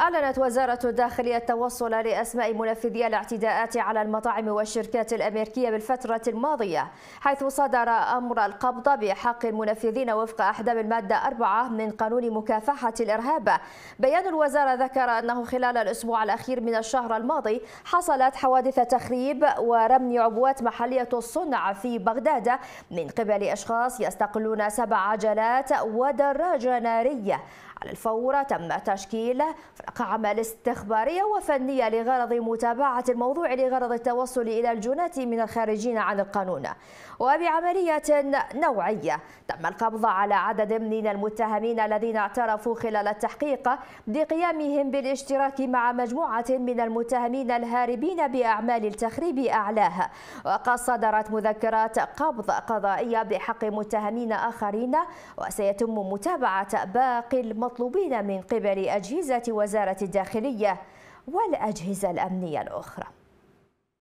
أعلنت وزارة الداخلية التوصل لأسماء منفذي الاعتداءات على المطاعم والشركات الأمريكية بالفترة الماضية حيث صدر أمر القبض بحق المنفذين وفق أحدام المادة 4 من قانون مكافحة الإرهاب بيان الوزارة ذكر أنه خلال الأسبوع الأخير من الشهر الماضي حصلت حوادث تخريب ورمي عبوات محلية الصنع في بغداد من قبل أشخاص يستقلون سبع عجلات ودراجة نارية على الفور تم تشكيل فرق عمل استخبارية وفنية لغرض متابعة الموضوع لغرض التوصل إلى الجنات من الخارجين عن القانون وبعملية نوعية تم القبض على عدد من المتهمين الذين اعترفوا خلال التحقيق بقيامهم بالاشتراك مع مجموعة من المتهمين الهاربين بأعمال التخريب أعلاها وقد صدرت مذكرات قبض قضائية بحق متهمين آخرين وسيتم متابعة باقي المطلوبين من قبل أجهزة وزارة الداخلية والأجهزة الأمنية الأخرى